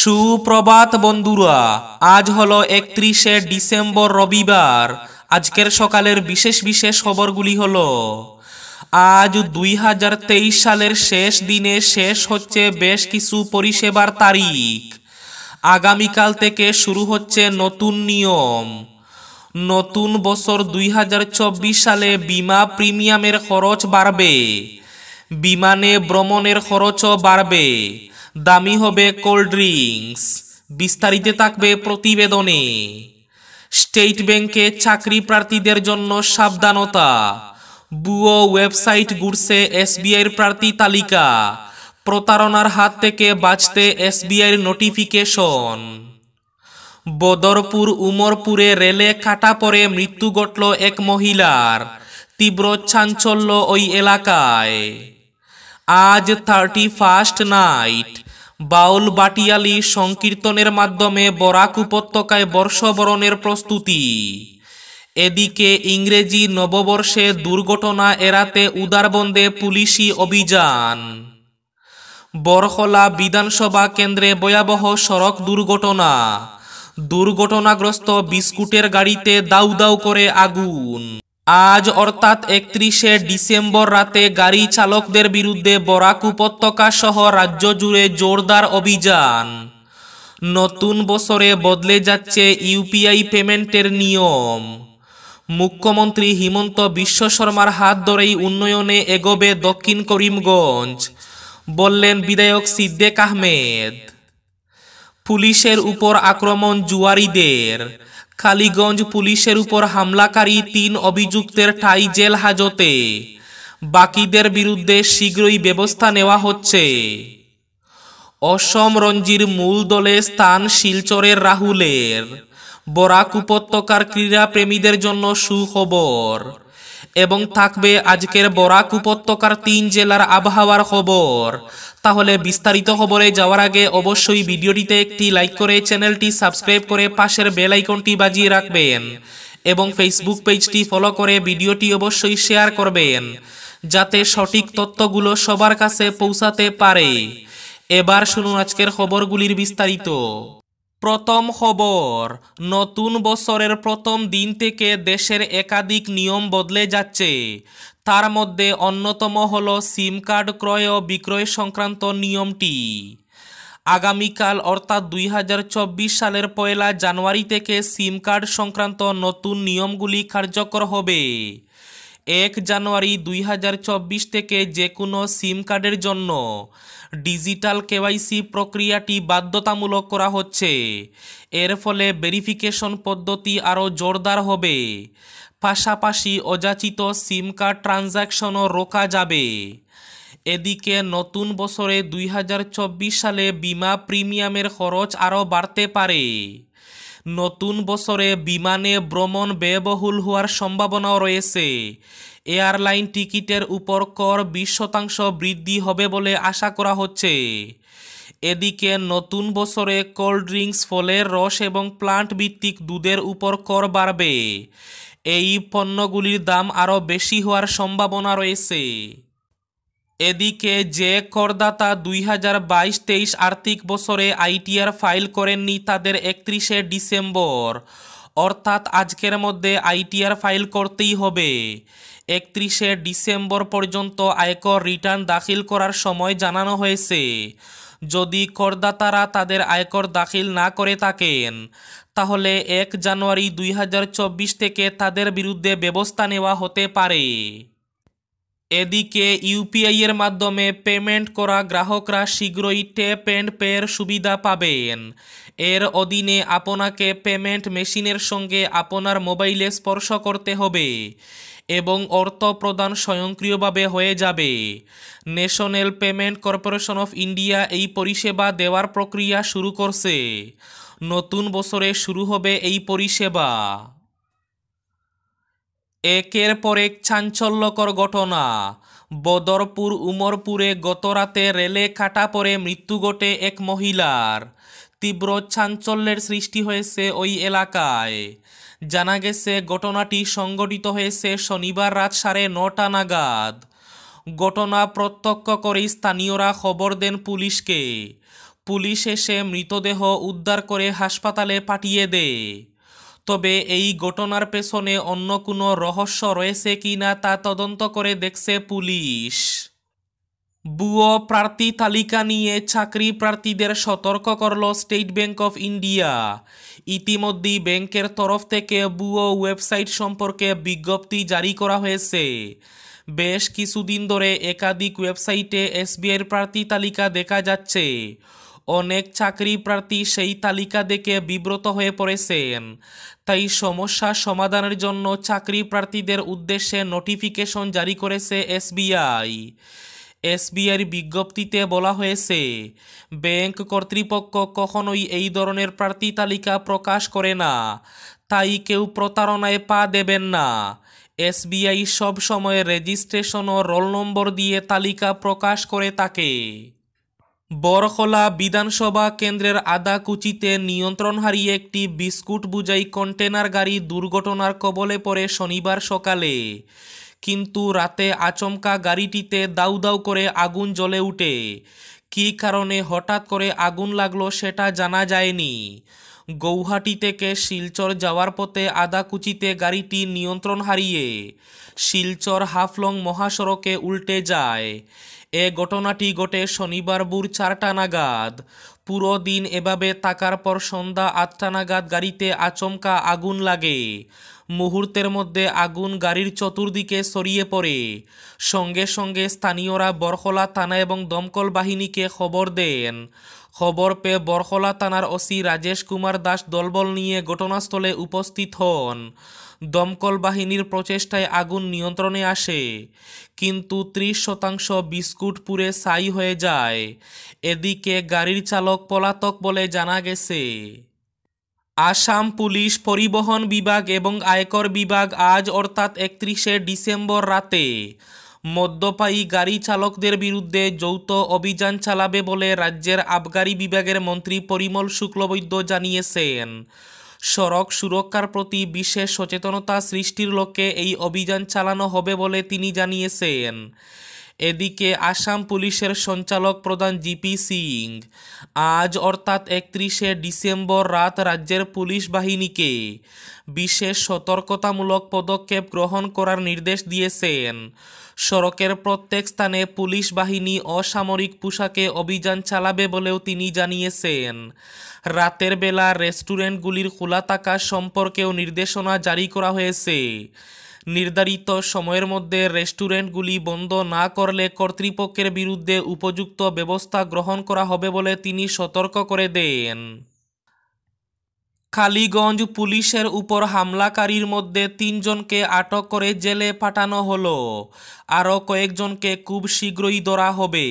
সুপ্রভাত বন্ধুরা আজ হলো একত্রিশে ডিসেম্বর রবিবার আজকের সকালের বিশেষ বিশেষ খবরগুলি হল আজ দুই হাজার তেইশ সালের শেষ দিনে শেষ হচ্ছে বেশ কিছু পরিষেবার তারিখ আগামীকাল থেকে শুরু হচ্ছে নতুন নিয়ম নতুন বছর দুই সালে বিমা প্রিমিয়ামের খরচ বাড়বে বিমানে ভ্রমণের খরচও বাড়বে দামি হবে কোল্ড ড্রিঙ্কস বিস্তারিত থাকবে প্রতিবেদনে স্টেট ব্যাংকে চাকরি প্রার্থীদের জন্য সাবধানতা বুয়ো ওয়েবসাইট ঘুরছে এসবিআইর প্রার্থী তালিকা প্রতারণার হাত থেকে বাঁচতে এসবিআইর নোটিফিকেশন বদরপুর উমরপুরে রেলে কাটা পরে মৃত্যু ঘটল এক মহিলার তীব্র চাঞ্চল্য ওই এলাকায় আজ thirty first night Baul Bhatiali সংকীর্তনের মাধ্যমে বরাক উপত্যকায় বর্ষবরণের প্রস্তুতি এদিকে ইংরেজি নববর্ষে দুর্ঘটনা এড়াতে উদারবন্দে পুলিশি অভিযান বরখলা বিধানসভা কেন্দ্রে ভয়াবহ সড়ক দুর্ঘটনা দুর্ঘটনাগ্রস্ত বিস্কুটের গাড়িতে দাউ দাউ করে আগুন আজ অর্থাৎ একত্রিশে ডিসেম্বর রাতে গাড়ি চালকদের বিরুদ্ধে বরাক উপত্যকা সহ রাজ্য জুড়ে জোরদার অভিযান নতুন বছরে বদলে যাচ্ছে ইউপিআই পেমেন্টের নিয়ম মুখ্যমন্ত্রী হিমন্ত বিশ্ব শর্মার হাত ধরেই উন্নয়নে এগোবে দক্ষিণ করিমগঞ্জ বললেন বিধায়ক সিদ্দেক আহমেদ পুলিশের উপর আক্রমণ জুয়ারিদের কালীগঞ্জ পুলিশের উপর হামলাকারী তিন অভিযুক্তের ঠাই জেল হাজতে বাকিদের বিরুদ্ধে শীঘ্রই ব্যবস্থা নেওয়া হচ্ছে অসম রঞ্জির মূল দলে স্থান শিলচরের রাহুলের বরাক উপত্যকার ক্রীড়াপ্রেমীদের জন্য সুখবর এবং থাকবে আজকের বরাক উপত্যকার তিন জেলার আবহাওয়ার খবর তাহলে বিস্তারিত খবরে যাওয়ার আগে অবশ্যই ভিডিওটিতে একটি লাইক করে চ্যানেলটি সাবস্ক্রাইব করে পাশের বেল আইকনটি বাজিয়ে রাখবেন এবং ফেসবুক পেজটি ফলো করে ভিডিওটি অবশ্যই শেয়ার করবেন যাতে সঠিক তথ্যগুলো সবার কাছে পৌঁছাতে পারে এবার শুনুন আজকের খবরগুলির বিস্তারিত প্রথম খবর নতুন বছরের প্রথম দিন থেকে দেশের একাধিক নিয়ম বদলে যাচ্ছে তার মধ্যে অন্যতম হল সিম কার্ড ক্রয় ও বিক্রয় সংক্রান্ত নিয়মটি আগামীকাল অর্থাৎ দুই সালের পয়লা জানুয়ারি থেকে সিম কার্ড সংক্রান্ত নতুন নিয়মগুলি কার্যকর হবে এক জানুয়ারি দুই থেকে যে কোনো সিম কার্ডের জন্য ডিজিটাল কেওয়াইসি প্রক্রিয়াটি বাধ্যতামূলক করা হচ্ছে এর ফলে ভেরিফিকেশন পদ্ধতি আরও জোরদার হবে পাশাপাশি অযাচিত সিম কার্ড ট্রানজ্যাকশনও রোকা যাবে এদিকে নতুন বছরে দুই সালে বিমা প্রিমিয়ামের খরচ আরও বাড়তে পারে নতুন বছরে বিমানে ভ্রমণ ব্যয়বহুল হওয়ার সম্ভাবনাও রয়েছে এয়ারলাইন টিকিটের উপর কর বিশ শতাংশ বৃদ্ধি হবে বলে আশা করা হচ্ছে এদিকে নতুন বছরে কোল্ড ড্রিঙ্কস ফলের রস এবং প্লান্ট ভিত্তিক দুধের উপর কর বাড়বে এই পণ্যগুলির দাম আরও বেশি হওয়ার সম্ভাবনা রয়েছে এদিকে যে করদাতা দুই হাজার বাইশ তেইশ আর্থিক বছরে আইটিআর ফাইল করেননি তাদের একত্রিশে ডিসেম্বর অর্থাৎ আজকের মধ্যে আইটিআর ফাইল করতেই হবে একত্রিশে ডিসেম্বর পর্যন্ত আয়কর রিটার্ন দাখিল করার সময় জানানো হয়েছে যদি করদাতারা তাদের আয়কর দাখিল না করে থাকেন তাহলে এক জানুয়ারি দুই থেকে তাদের বিরুদ্ধে ব্যবস্থা নেওয়া হতে পারে এদিকে ইউপিআই এর মাধ্যমে পেমেন্ট করা গ্রাহকরা শীঘ্রই ট্যাপ অ্যান্ড পের সুবিধা পাবেন এর অধীনে আপনাকে পেমেন্ট মেশিনের সঙ্গে আপনার মোবাইলে স্পর্শ করতে হবে এবং অর্থ প্রদান স্বয়ংক্রিয়ভাবে হয়ে যাবে National Payment Corporation of India এই পরিষেবা দেওয়ার প্রক্রিয়া শুরু করছে নতুন বছরে শুরু হবে এই পরিষেবা একের পর এক চাঞ্চল্যকর ঘটনা বদরপুর উমরপুরে গতরাতে রেলে কাটা পড়ে মৃত্যু ঘটে এক মহিলার তীব্র চাঞ্চল্যের সৃষ্টি হয়েছে ওই এলাকায় জানা গেছে ঘটনাটি সংঘটিত হয়েছে শনিবার রাত সাড়ে নটা নাগাদ ঘটনা প্রত্যক্ষ করে স্থানীয়রা খবর দেন পুলিশকে পুলিশ এসে মৃতদেহ উদ্ধার করে হাসপাতালে পাঠিয়ে দেয় তবে এই ঘটনার পেছনে অন্য কোনো রহস্য রয়েছে কি না তা তদন্ত করে দেখছে পুলিশ বুয়ো প্রার্থী তালিকা নিয়ে চাকরি প্রার্থীদের সতর্ক করল স্টেট ব্যাংক অফ ইন্ডিয়া ইতিমধ্যেই ব্যাংকের তরফ থেকে ভুয়ো ওয়েবসাইট সম্পর্কে বিজ্ঞপ্তি জারি করা হয়েছে বেশ কিছুদিন ধরে একাধিক ওয়েবসাইটে এসবিআইয়ের প্রার্থী তালিকা দেখা যাচ্ছে অনেক চাকরি প্রার্থী সেই তালিকা দেখে বিব্রত হয়ে পড়েছেন তাই সমস্যা সমাধানের জন্য চাকরি প্রার্থীদের উদ্দেশ্যে নোটিফিকেশন জারি করেছে এসবিআই এসবিআইর বিজ্ঞপ্তিতে বলা হয়েছে ব্যাংক কর্তৃপক্ষ কখনোই এই ধরনের প্রার্থী তালিকা প্রকাশ করে না তাই কেউ প্রতারণায় পা দেবেন না এসবিআই সবসময় রেজিস্ট্রেশন ও রোল নম্বর দিয়ে তালিকা প্রকাশ করে থাকে বরখলা বিধানসভা কেন্দ্রের আদাকুচিতে নিয়ন্ত্রণ হারিয়ে একটি বিস্কুট বুঝাই কন্টেনার গাড়ি দুর্ঘটনার কবলে পড়ে শনিবার সকালে কিন্তু রাতে আচমকা গাড়িটিতে দাউ দাউ করে আগুন জ্বলে উঠে কী কারণে হঠাৎ করে আগুন লাগলো সেটা জানা যায়নি গৌহাটি থেকে শিলচর যাওয়ার পথে আদাকুচিতে গাড়িটি নিয়ন্ত্রণ হারিয়ে শিলচর হাফলং মহাসড়কে উল্টে যায় এ ঘটনাটি ঘটে শনিবার বুর চারটা নাগাদ পুরো দিন এভাবে তাকার পর সন্ধ্যা আটটা নাগাদ গাড়িতে আচমকা আগুন লাগে মুহূর্তের মধ্যে আগুন গাড়ির চতুর্দিকে সরিয়ে পড়ে সঙ্গে সঙ্গে স্থানীয়রা বরখলা থানা এবং দমকল বাহিনীকে খবর দেন খবর পেয়ে বরখলা থানার ওসি রাজেশ কুমার দাস দলবল নিয়ে ঘটনাস্থলে উপস্থিত হন দমকল বাহিনীর প্রচেষ্টায় আগুন নিয়ন্ত্রণে আসে কিন্তু ত্রিশ শতাংশ বিস্কুট পুরে সাই হয়ে যায় এদিকে গাড়ির চালক পলাতক বলে জানা গেছে আসাম পুলিশ পরিবহন বিভাগ এবং আয়কর বিভাগ আজ অর্থাৎ একত্রিশে ডিসেম্বর রাতে মদ্যপায়ী গাড়ি চালকদের বিরুদ্ধে যৌথ অভিযান চালাবে বলে রাজ্যের আবগারি বিভাগের মন্ত্রী পরিমল শুক্লবৈদ্য জানিয়েছেন সড়ক সুরক্ষার প্রতি বিশেষ সচেতনতা সৃষ্টির লক্ষ্যে এই অভিযান চালানো হবে বলে তিনি জানিয়েছেন এদিকে আসাম পুলিশের সঞ্চালক প্রধান জিপি সিং আজ অর্থাৎ একত্রিশে ডিসেম্বর রাত রাজ্যের পুলিশ বাহিনীকে বিশেষ সতর্কতামূলক পদক্ষেপ গ্রহণ করার নির্দেশ দিয়েছেন সড়কের প্রত্যেক স্থানে পুলিশ বাহিনী অসামরিক পোশাকে অভিযান চালাবে বলেও তিনি জানিয়েছেন রাতের বেলা রেস্টুরেন্টগুলির খোলা থাকা সম্পর্কেও নির্দেশনা জারি করা হয়েছে নির্ধারিত সময়ের মধ্যে রেস্টুরেন্টগুলি বন্ধ না করলে কর্তৃপক্ষের বিরুদ্ধে উপযুক্ত ব্যবস্থা গ্রহণ করা হবে বলে তিনি সতর্ক করে দেন কালীগঞ্জ পুলিশের উপর হামলাকারীর মধ্যে তিনজনকে আটক করে জেলে পাঠানো হলো আরও কয়েকজনকে খুব শীঘ্রই ধরা হবে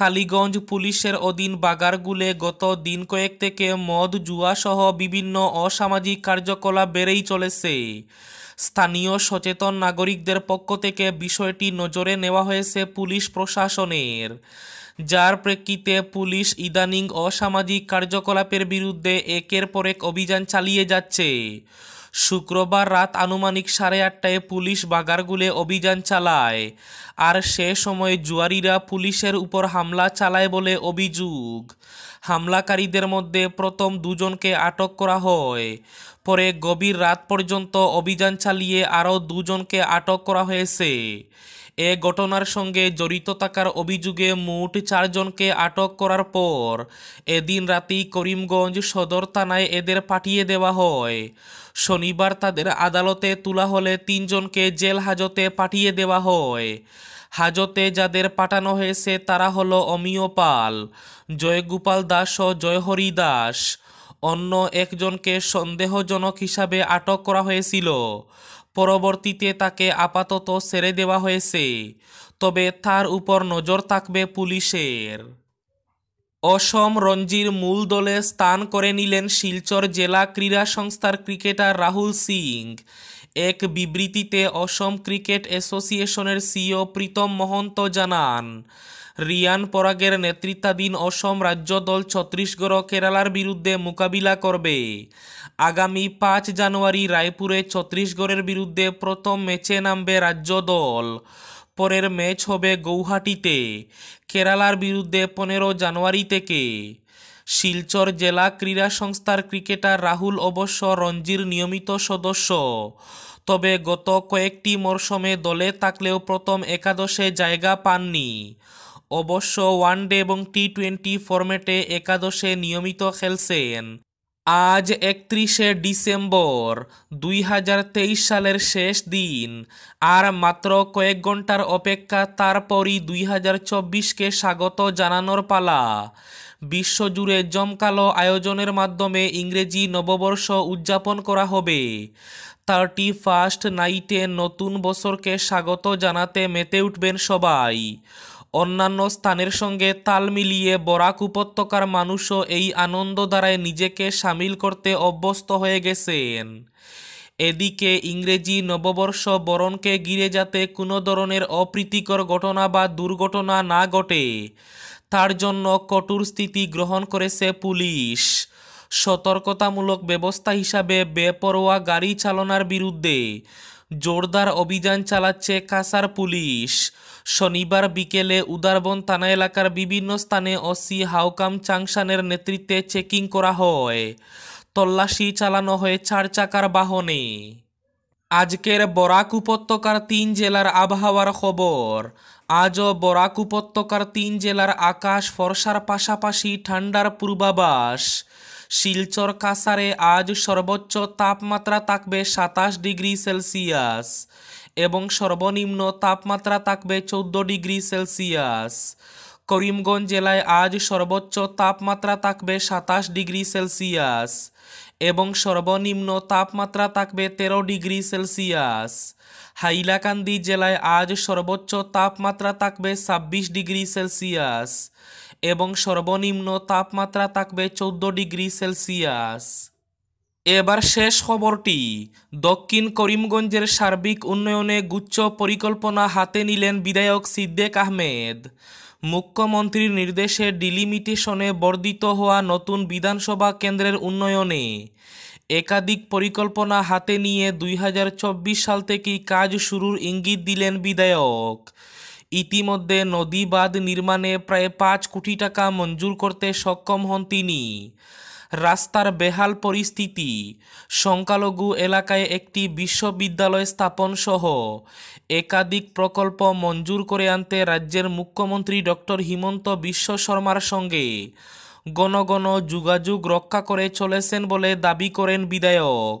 কালীগঞ্জ পুলিশের অধীন বাগারগুলে গত দিন কয়েক থেকে মদ জুয়াসহ বিভিন্ন অসামাজিক কার্যকলাপ বেড়েই চলেছে স্থানীয় সচেতন নাগরিকদের পক্ষ থেকে বিষয়টি নজরে নেওয়া হয়েছে পুলিশ প্রশাসনের যার প্রেক্ষিতে পুলিশ ইদানিং অসামাজিক কার্যকলাপের বিরুদ্ধে একের পর এক অভিযান চালিয়ে যাচ্ছে শুক্রবার রাত আনুমানিক সাড়ে আটটায় পুলিশ বাগারগুলে অভিযান চালায় আর সে সময় জুয়ারিরা পুলিশের উপর হামলা চালায় বলে অভিযোগ হামলাকারীদের মধ্যে প্রথম দুজনকে আটক করা হয় পরে গভীর রাত পর্যন্ত অভিযান চালিয়ে আরও দুজনকে আটক করা হয়েছে এ ঘটনার সঙ্গে জড়িত থাকার অভিযোগে মোট চারজনকে আটক করার পর এদিন রাতেই করিমগঞ্জ সদর থানায় এদের পাঠিয়ে দেওয়া হয় শনিবার তাদের আদালতে তোলা হলে তিনজনকে জেল হাজতে পাঠিয়ে দেওয়া হয় হাজতে যাদের পাঠানো হয়েছে তারা হলো অমিয় পাল জয়গোপাল দাস ও জয়হরি দাস অন্য একজনকে সন্দেহজনক হিসাবে আটক করা হয়েছিল পরবর্তীতে তাকে আপাতত ছেড়ে দেওয়া হয়েছে তবে তার উপর নজর থাকবে পুলিশের অসম রঞ্জির মূল দলে স্থান করে নিলেন শিলচর জেলা ক্রীড়া সংস্থার ক্রিকেটার রাহুল সিং এক বিবৃতিতে অসম ক্রিকেট অ্যাসোসিয়েশনের সিও প্রীতম মহন্ত জানান রিয়ান পরাগের নেতৃত্বাধীন অসম রাজ্য দল ছত্তিশগড় কেরালার বিরুদ্ধে মোকাবিলা করবে আগামী পাঁচ জানুয়ারি রায়পুরে ছত্তিশগড়ের বিরুদ্ধে প্রথম ম্যাচে নামবে রাজ্য দল পরের ম্যাচ হবে গৌহাটিতে কেরালার বিরুদ্ধে পনেরো জানুয়ারি থেকে শিলচর জেলা ক্রীড়া সংস্থার ক্রিকেটার রাহুল অবশ্য রঞ্জির নিয়মিত সদস্য তবে গত কয়েকটি মরশুমে দলে থাকলেও প্রথম একাদশে জায়গা পাননি অবশ্য ওয়ানডে এবং টি টোয়েন্টি ফরম্যাটে একাদশে নিয়মিত খেলছেন আজ একত্রিশে ডিসেম্বর দুই হাজার তেইশ সালের শেষ দিন আর মাত্র কয়েক ঘন্টার অপেক্ষা তারপরই দুই হাজার চব্বিশকে স্বাগত জানানোর পালা বিশ্বজুড়ে জমকালো আয়োজনের মাধ্যমে ইংরেজি নববর্ষ উদযাপন করা হবে থার্টি ফার্স্ট নাইটে নতুন বছরকে স্বাগত জানাতে মেতে উঠবেন সবাই অন্যান্য স্থানের সঙ্গে তাল মিলিয়ে বরাক উপত্যকার মানুষও এই আনন্দ দ্বারায় নিজেকে সামিল করতে অভ্যস্ত হয়ে গেছেন এদিকে ইংরেজি নববর্ষ বরণকে গিরে যাতে কোনো ধরনের অপ্রীতিকর ঘটনা বা দুর্ঘটনা না ঘটে তার জন্য কঠোর স্থিতি গ্রহণ করেছে পুলিশ সতর্কতামূলক ব্যবস্থা হিসাবে বেপরোয়া গাড়ি চালনার বিরুদ্ধে জোরদার অভিযান চালাচ্ছে কাসার পুলিশ শনিবার বিকেলে উদারবন থানা এলাকার বিভিন্ন স্থানে অসি হাউকাম চাংশানের নেতৃত্বে চেকিং করা হয় তল্লাশি চালানো হয় চার চাকার বাহনে আজকের বরাক উপত্যকার তিন জেলার আবহাওয়ার খবর আজও বরাক উপত্যকার তিন জেলার আকাশ ফরসার পাশাপাশি ঠান্ডার পূর্বাভাস শিলচর কাসারে আজ সর্বোচ্চ তাপমাত্রা থাকবে সাতাশ ডিগ্রি সেলসিয়াস এবং সর্বনিম্ন তাপমাত্রা থাকবে চৌদ্দ ডিগ্রি সেলসিয়াস করিমগঞ্জ জেলায় আজ সর্বোচ্চ তাপমাত্রা থাকবে সাতাশ ডিগ্রি সেলসিয়াস এবং সর্বনিম্ন তাপমাত্রা থাকবে তেরো ডিগ্রি সেলসিয়াস হাইলাকান্দি জেলায় আজ সর্বোচ্চ তাপমাত্রা থাকবে ছাব্বিশ ডিগ্রি সেলসিয়াস এবং সর্বনিম্ন তাপমাত্রা থাকবে চোদ্দ ডিগ্রি সেলসিয়াস এবার শেষ খবরটি দক্ষিণ করিমগঞ্জের সার্বিক উন্নয়নে গুচ্ছ পরিকল্পনা হাতে নিলেন বিধায়ক সিদ্দেক আহমেদ মুখ্যমন্ত্রীর নির্দেশে ডিলিমিটেশনে বর্ধিত হওয়া নতুন বিধানসভা কেন্দ্রের উন্নয়নে একাধিক পরিকল্পনা হাতে নিয়ে দুই সাল থেকেই কাজ শুরুর ইঙ্গিত দিলেন বিধায়ক ইতিমধ্যে নদী বাঁধ নির্মাণে প্রায় পাঁচ কোটি টাকা মঞ্জুর করতে সক্ষম হন তিনি রাস্তার বেহাল পরিস্থিতি সংখ্যালঘু এলাকায় একটি বিশ্ববিদ্যালয় স্থাপন সহ একাধিক প্রকল্প মঞ্জুর করে আনতে রাজ্যের মুখ্যমন্ত্রী ডক্টর হিমন্ত বিশ্ব শর্মার সঙ্গে গণ গণ যোগাযোগ রক্ষা করে চলেছেন বলে দাবি করেন বিধায়ক